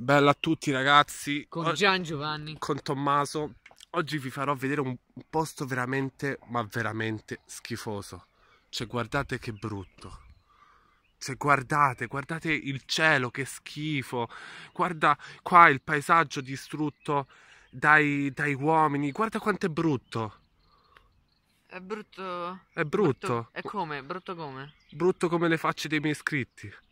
Bella a tutti ragazzi. Con Gian Giovanni. Con Tommaso. Oggi vi farò vedere un posto veramente, ma veramente schifoso. Cioè guardate che brutto. Cioè guardate, guardate il cielo, che schifo. Guarda qua il paesaggio distrutto dai, dai uomini. Guarda quanto è brutto. È brutto. È brutto. brutto. E come? Brutto come? Brutto come le facce dei miei iscritti.